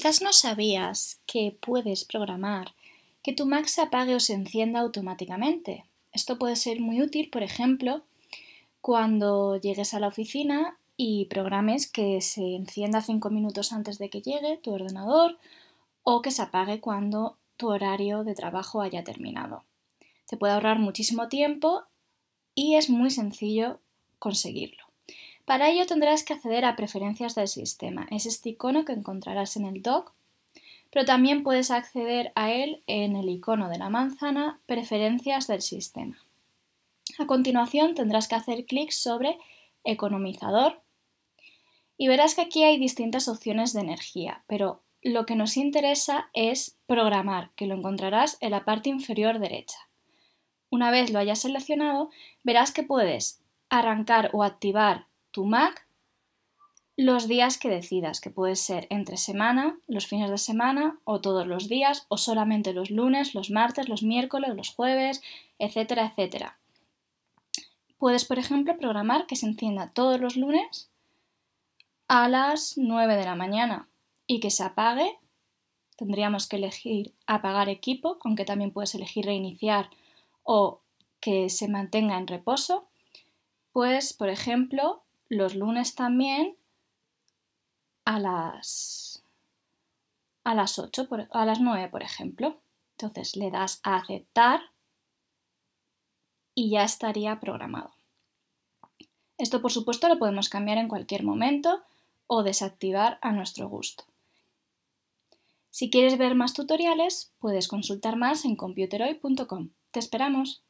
Quizás no sabías que puedes programar que tu Mac se apague o se encienda automáticamente. Esto puede ser muy útil, por ejemplo, cuando llegues a la oficina y programes que se encienda 5 minutos antes de que llegue tu ordenador o que se apague cuando tu horario de trabajo haya terminado. Te puede ahorrar muchísimo tiempo y es muy sencillo conseguirlo. Para ello tendrás que acceder a preferencias del sistema. Es este icono que encontrarás en el dock, pero también puedes acceder a él en el icono de la manzana preferencias del sistema. A continuación tendrás que hacer clic sobre economizador y verás que aquí hay distintas opciones de energía, pero lo que nos interesa es programar, que lo encontrarás en la parte inferior derecha. Una vez lo hayas seleccionado, verás que puedes arrancar o activar tu Mac los días que decidas, que puede ser entre semana, los fines de semana o todos los días o solamente los lunes, los martes, los miércoles, los jueves, etcétera, etcétera. Puedes, por ejemplo, programar que se encienda todos los lunes a las 9 de la mañana y que se apague. Tendríamos que elegir apagar equipo, aunque también puedes elegir reiniciar o que se mantenga en reposo. Pues, por ejemplo, los lunes también a las a las 8 por, a las 9, por ejemplo. Entonces le das a aceptar y ya estaría programado. Esto por supuesto lo podemos cambiar en cualquier momento o desactivar a nuestro gusto. Si quieres ver más tutoriales, puedes consultar más en computeroy.com. Te esperamos.